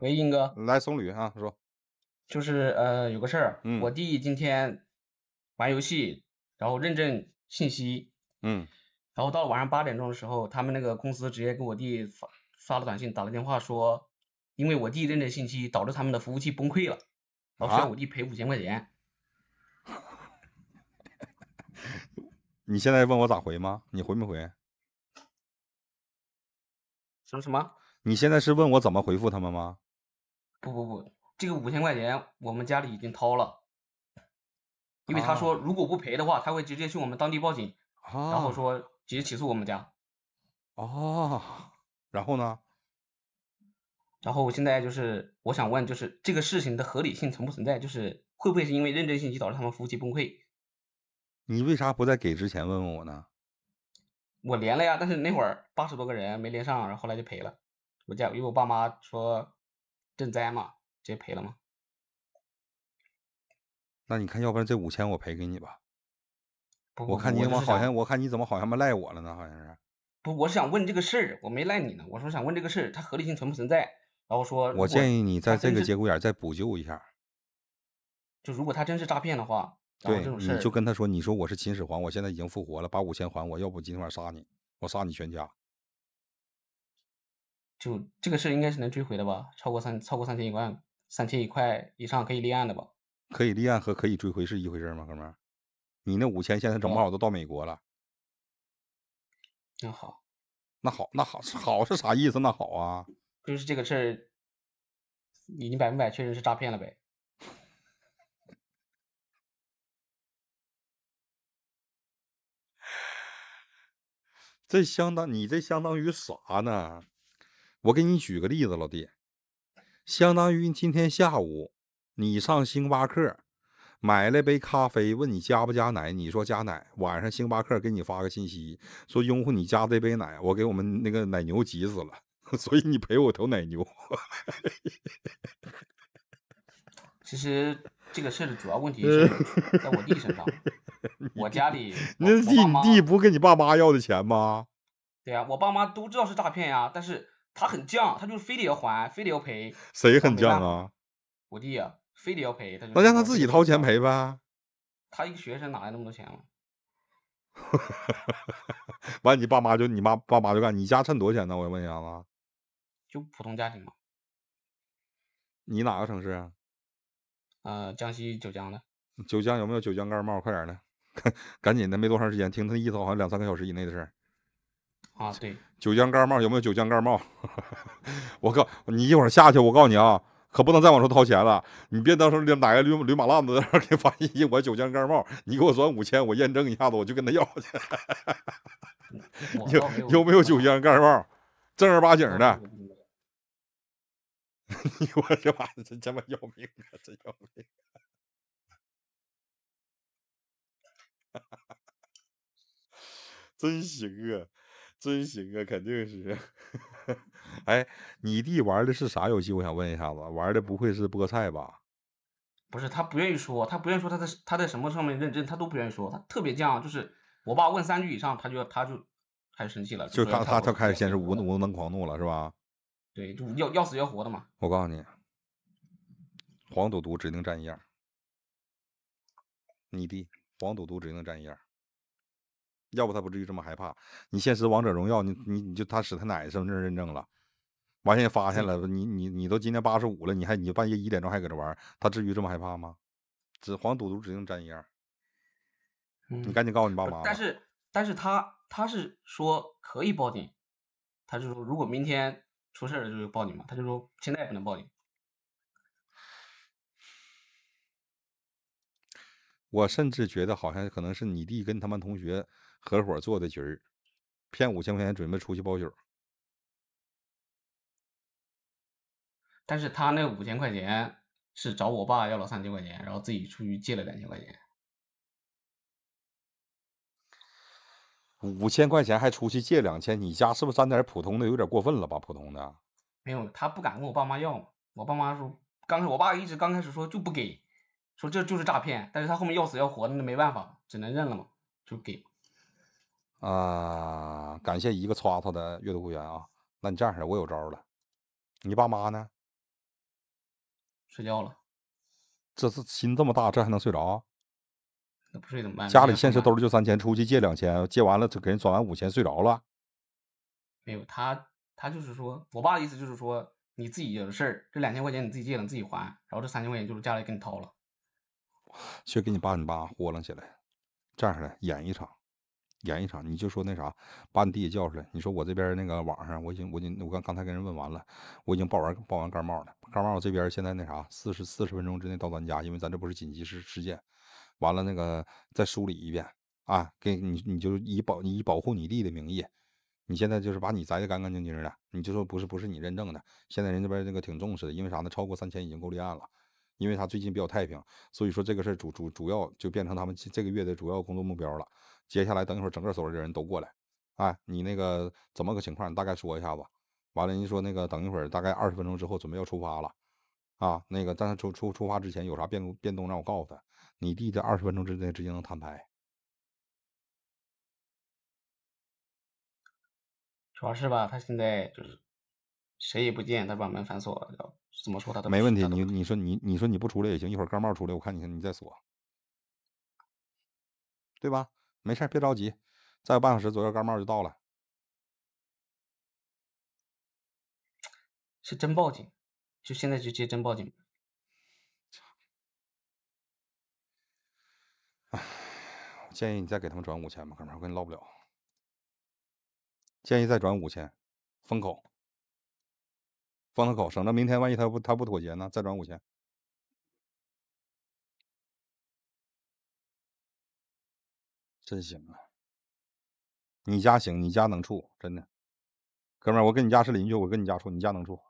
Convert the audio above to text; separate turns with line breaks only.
喂，英哥，来松旅啊，说，就是呃，有个事儿，我弟今天玩游戏，然后认证信息，嗯，然后到晚上八点钟的时候，他们那个公司直接给我弟发发了短信，打了电话说，因为我弟认证信息导致他们的服务器崩溃了，然后需要我弟赔五千块钱。
你现在问我咋回吗？你回没回？什么什么？你现在是问我怎么回复他们吗？
不不不，这个五千块钱我们家里已经掏了，因为他说如果不赔的话，他会直接去我们当地报警，然后说直接起诉我们家。哦，然后呢？然后我现在就是我想问，就是这个事情的合理性存不存在？就是会不会是因为认真信息导致他们服务器崩溃？
你为啥不在给之前问问我呢？
我连了呀，但是那会儿八十多个人没连上，然后后来就赔了。我家因为我爸妈说。赈灾嘛，直接赔了吗？
那你看，要不然这五千我赔给你吧。
我看你，我好像，我
看你怎么好像没赖我了呢？好像是。
不，我是想问这个事儿，我没赖你呢。我说想问这个事儿，它合理性存不存在？然后说。我建议你在这个节
骨眼再补救一下。
就如果他真是诈骗的话，对，你就跟
他说，你说我是秦始皇，我现在已经复活了，把五千还我，要不今天晚上杀你，我杀你全家。
就这个事应该是能追回的吧？超过三超过三千一万三千一块以上可以立案的吧？
可以立案和可以追回是一回事吗，哥们儿？你那五千现在整不好都到美国了？那好，那好，那好好是啥意思？那好啊，
就是这个事儿已经百分百确实是诈骗了呗。
这相当你这相当于啥呢？我给你举个例子，老弟，相当于今天下午你上星巴克买了杯咖啡，问你加不加奶，你说加奶。晚上星巴克给你发个信息，说拥护你加这杯奶，我给我们那个奶牛急死了，所以你赔我头奶牛。
其实这个事儿的主要问题是在我弟身上，我家里那是你
弟不跟你爸妈要的钱吗？
对啊，我爸妈都知道是诈骗呀，但是。他很犟，他就非得要还，非得要赔。
谁很犟啊？
我弟啊，非得要赔，他就那让他自己掏
钱赔呗。
他一个学生哪来那么多钱啊？
完，你爸妈就你妈爸妈就干，你家趁多少钱呢？我要问一下子。
就普通家庭嘛。
你哪个城市啊？呃，江西九江的。九江有没有九江盖帽？快点的，赶紧的，没多长时间。听他意思，好像两三个小时以内的事儿。啊，对，九江盖帽有没有九江盖帽？我告你一会儿下去，我告诉你啊，可不能再往出掏钱了。你别到时候哪个驴驴马烂子给发信息，我九江盖帽，你给我转五千，我验证一下子，我就跟他要去。有有没有九江盖帽？正儿八经的，你我的妈，真他妈要命啊，真要命，真行啊！真行啊，肯定是。哎，你弟玩的是啥游戏？我想问一下子，玩的不会是菠菜吧？
不是，他不愿意说，他不愿意说他在他在什么上面认真，他都不愿意说，他特别犟。就是我爸问三句以上，他就要他就开始生气了。就他他他开始
先是无无能狂怒了，是吧？
对，就要要死要活的嘛。
我告诉你，黄赌毒指定占一样。你弟黄赌毒指定能占一样。要不他不至于这么害怕。你现实王者荣耀，你你你就他使他奶奶身份证认证了，完现发现了你你你都今年八十五了，你还你半夜一点钟还搁这玩，他至于这么害怕吗？纸黄赌毒指定沾一样，你赶紧告诉你爸妈。但
是但是他他是说可以报警，他就说如果明天出事了就报警嘛，他就说现在不能报警。
我甚至觉得好像可能是你弟跟他们同学。合伙做的局儿，骗五千块钱，准备出去包酒。
但是他那五千块钱是找我爸要了三千块钱，然后自己出去借了两千块钱。
五千块钱还出去借两千，你家是不是沾点普通的？有点过分了吧？普通的。
没有，他不敢跟我爸妈要我爸妈说，刚我爸一直刚开始说就不给，说这就是诈骗。但是他后面要死要活的，那没办法，只能认了嘛，就给。
啊，感谢一个搓搓的阅读会员啊！那你这样式的，我有招了。你爸妈呢？睡觉了。这是心这么大，这还能睡着？
那不睡怎么办？家里现实兜
里就三千，出去借两千，借完了就给人转完五千，睡着了。
没有，他他就是说我爸的意思就是说，你自己有的事儿，这两千块钱你自己借了自己还，然后这三千块钱就是家里给你掏了。
去给你爸你妈豁楞起来，这样式的演一场。演一场，你就说那啥，把你弟弟叫出来。你说我这边那个网上，我已经，我已经，我刚刚才跟人问完了，我已经报完，报完感冒了。感冒我这边现在那啥，四十四十分钟之内到咱家，因为咱这不是紧急事事件。完了那个再梳理一遍啊，给你，你就以保以保护你弟的名义，你现在就是把你摘的干干净净的，你就说不是不是你认证的。现在人这边那个挺重视的，因为啥呢？超过三千已经够立案了。因为他最近比较太平，所以说这个事儿主主主要就变成他们这个月的主要工作目标了。接下来等一会儿，整个所廊的人都过来，哎，你那个怎么个情况？你大概说一下子。完了，你说那个等一会儿，大概二十分钟之后准备要出发了，啊，那个但他出出出发之前有啥变动变动，让我告诉他。你弟在二十分钟之内直接能摊牌。
主要是吧，他现在。谁也不见，他把门反锁了。
怎么说他都没问题。你你说你你说你不出来也行，一会儿盖帽出来，我看你你再锁，对吧？没事，别着急，再有半小时左右，钢帽就到了。是真报警，就现
在就接真报警。
我建议你再给他们转五千吧，哥们，我跟你唠不了。建议再转五千，封口。放他口，省得明天万一他不他不妥协呢，再转五千，
真行啊！你家行，你家能处，真的，哥们儿，我跟你家是邻居，我跟你家处，你家能处。